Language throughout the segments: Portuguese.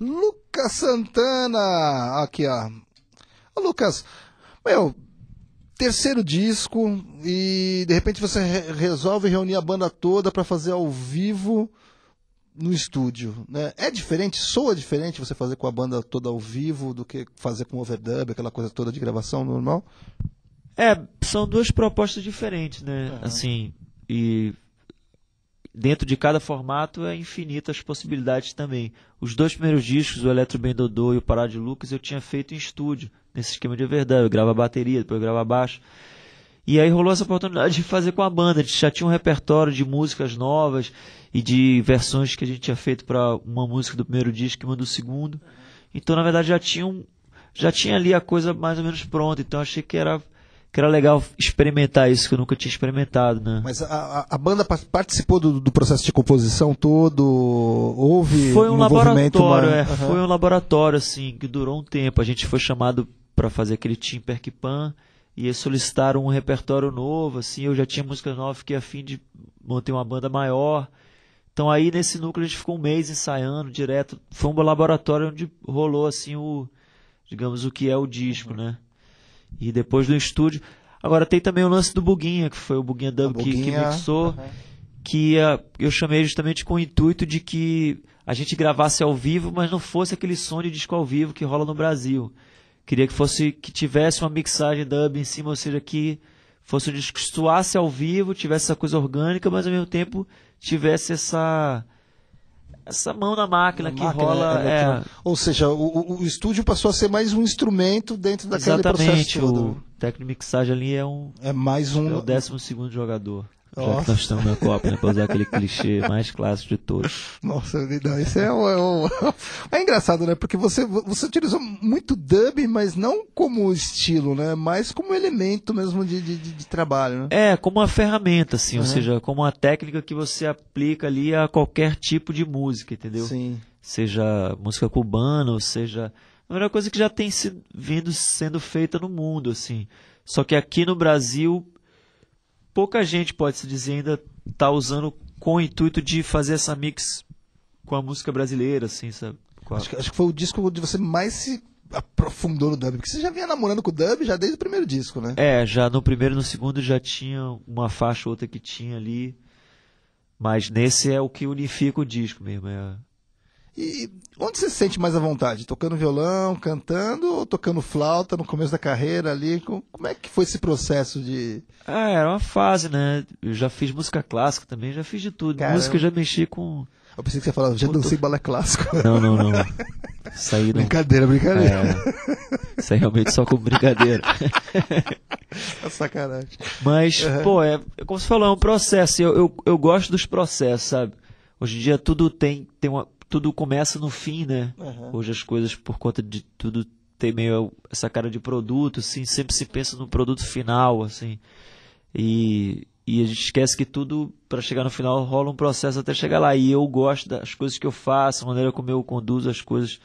Lucas Santana, aqui ó. Ô, Lucas, meu, terceiro disco e de repente você re resolve reunir a banda toda para fazer ao vivo no estúdio, né? É diferente, soa diferente você fazer com a banda toda ao vivo do que fazer com overdub, aquela coisa toda de gravação normal? É, são duas propostas diferentes, né? Uhum. Assim, e dentro de cada formato é infinitas possibilidades também. Os dois primeiros discos, o Eletro Bem Dodô e o Pará de Lucas, eu tinha feito em estúdio, nesse esquema de verdade. Eu gravo a bateria, depois eu gravo a baixo. E aí rolou essa oportunidade de fazer com a banda. A gente já tinha um repertório de músicas novas e de versões que a gente tinha feito para uma música do primeiro disco e uma do segundo. Então, na verdade, já tinha, um, já tinha ali a coisa mais ou menos pronta. Então, achei que era que era legal experimentar isso que eu nunca tinha experimentado, né? Mas a, a banda participou do, do, processo de composição todo? Houve foi um, um laboratório, é, uhum. foi um laboratório assim que durou um tempo. A gente foi chamado para fazer aquele Tim Perkpan e eles solicitaram um repertório novo, assim, eu já tinha música nova, fiquei afim de manter uma banda maior. Então aí nesse núcleo a gente ficou um mês ensaiando direto. Foi um laboratório onde rolou assim o, digamos, o que é o disco, uhum. né? e depois do estúdio. Agora tem também o lance do Buguinha, que foi o Buguinha Dub que, que, mixou, uhum. que uh, eu chamei justamente com o intuito de que a gente gravasse ao vivo, mas não fosse aquele som de disco ao vivo que rola no Brasil. Queria que fosse que tivesse uma mixagem dub em cima, ou seja, que fosse um disco que soasse ao vivo, tivesse essa coisa orgânica, mas ao mesmo tempo tivesse essa essa mão na máquina que rola. É, é... é. Ou seja, o, o, estúdio passou a ser mais um instrumento dentro daquele Exatamente, processo O técnico de mixagem ali é um. É mais um. É o décimo segundo jogador. Já que nós estamos no copo, né? Pra usar aquele clichê mais clássico de todos. Nossa, é vida isso é, um, é, um... é engraçado, né? Porque você, você utilizou muito dub, mas não como estilo, né? Mas como elemento mesmo de, de, de trabalho, né? É, como uma ferramenta, assim, uhum. ou seja, como uma técnica que você aplica ali a qualquer tipo de música, entendeu? Sim. Seja música cubana, ou seja. É uma coisa que já tem sido, vindo sendo feita no mundo, assim. Só que aqui no Brasil pouca gente, pode-se dizer, ainda está usando com o intuito de fazer essa mix com a música brasileira, assim, sabe? A... Acho, que, acho, que, foi o disco onde você mais se aprofundou no dub, porque você já vinha namorando com o dub já desde o primeiro disco, né? É, já no primeiro e no segundo já tinha uma faixa ou outra que tinha ali, mas nesse é o que unifica o disco mesmo, é e onde você se sente mais à vontade? Tocando violão, cantando ou tocando flauta no começo da carreira ali? Como é que foi esse processo de. Ah, era uma fase, né? Eu já fiz música clássica também, já fiz de tudo. Caramba. Música eu já mexi com. Eu pensei que você falava, já com dancei tu... balé clássico. Não, não, não. Isso aí não... Brincadeira, brincadeira. É, isso aí realmente só com brincadeira. É sacanagem. Mas, uhum. pô, é, é, como você falou, é um processo. Eu, eu, eu gosto dos processos, sabe? Hoje em dia tudo tem, tem uma tudo começa no fim, né? Uhum. Hoje as coisas, por conta de tudo ter meio essa cara de produto, assim, sempre se pensa no produto final, assim. E, e a gente esquece que tudo, para chegar no final, rola um processo até chegar lá. E eu gosto das coisas que eu faço, a maneira como eu conduzo as coisas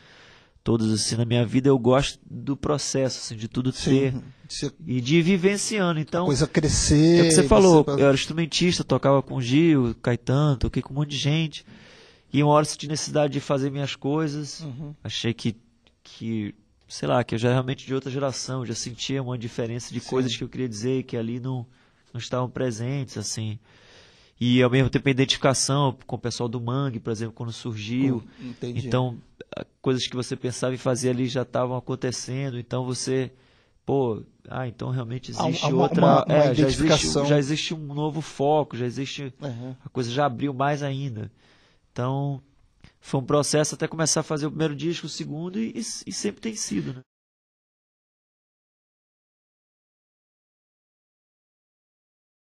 todas, assim, na minha vida, eu gosto do processo, assim, de tudo Sim, ter. E de ir vivenciando, então... coisa crescer... É o que você falou, você... eu era instrumentista, tocava com Gil, Caetano, toquei com um monte de gente... E uma hora senti necessidade de fazer minhas coisas. Uhum. Achei que, que, sei lá, que eu já realmente de outra geração, já sentia uma diferença de Sim. coisas que eu queria dizer que ali não, não estavam presentes, assim. E ao mesmo tempo a identificação com o pessoal do Mangue, por exemplo, quando surgiu. Hum, então, coisas que você pensava em fazer ali já estavam acontecendo, então você pô, ah, então realmente existe uma, outra. Uma, uma é, já, existe, já existe um novo foco, já existe. Uhum. A coisa já abriu mais ainda. Então, foi um processo até começar a fazer o primeiro disco, o segundo, e, e sempre tem sido, né?